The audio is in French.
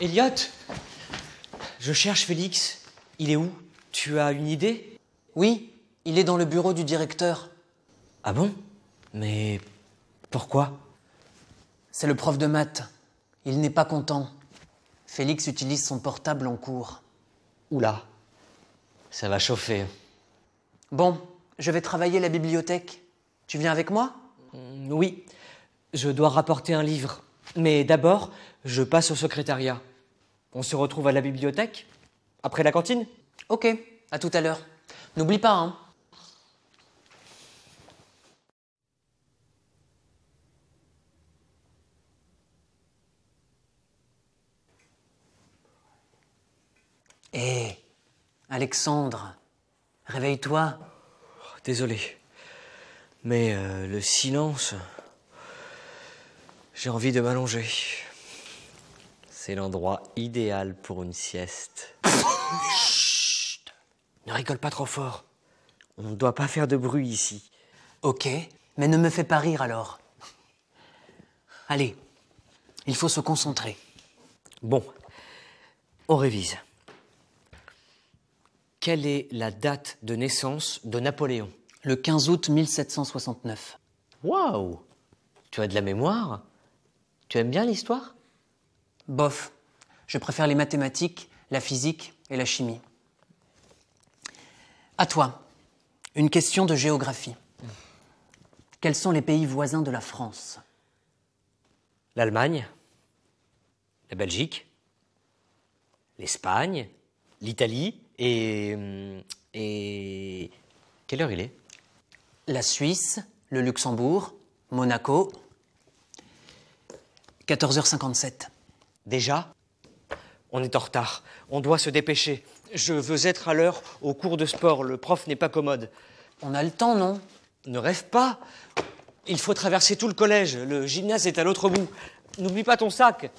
Elliot Je cherche Félix. Il est où Tu as une idée Oui, il est dans le bureau du directeur. Ah bon Mais pourquoi C'est le prof de maths. Il n'est pas content. Félix utilise son portable en cours. Oula. Ça va chauffer. Bon, je vais travailler la bibliothèque. Tu viens avec moi Oui, je dois rapporter un livre. Mais d'abord, je passe au secrétariat. On se retrouve à la bibliothèque Après la cantine Ok, à tout à l'heure. N'oublie pas, hein. Hé, eh, Alexandre, réveille-toi. Oh, désolé, mais euh, le silence, j'ai envie de m'allonger. C'est l'endroit idéal pour une sieste. Ne rigole pas trop fort. On ne doit pas faire de bruit ici. Ok, mais ne me fais pas rire alors. Allez, il faut se concentrer. Bon, on révise. Quelle est la date de naissance de Napoléon Le 15 août 1769. Waouh Tu as de la mémoire Tu aimes bien l'histoire bof, je préfère les mathématiques, la physique et la chimie. À toi, une question de géographie. Quels sont les pays voisins de la France L'Allemagne, la Belgique, l'Espagne, l'Italie et, hum, et... Quelle heure il est La Suisse, le Luxembourg, Monaco, 14h57. Déjà On est en retard. On doit se dépêcher. Je veux être à l'heure au cours de sport. Le prof n'est pas commode. On a le temps, non Ne rêve pas. Il faut traverser tout le collège. Le gymnase est à l'autre bout. N'oublie pas ton sac.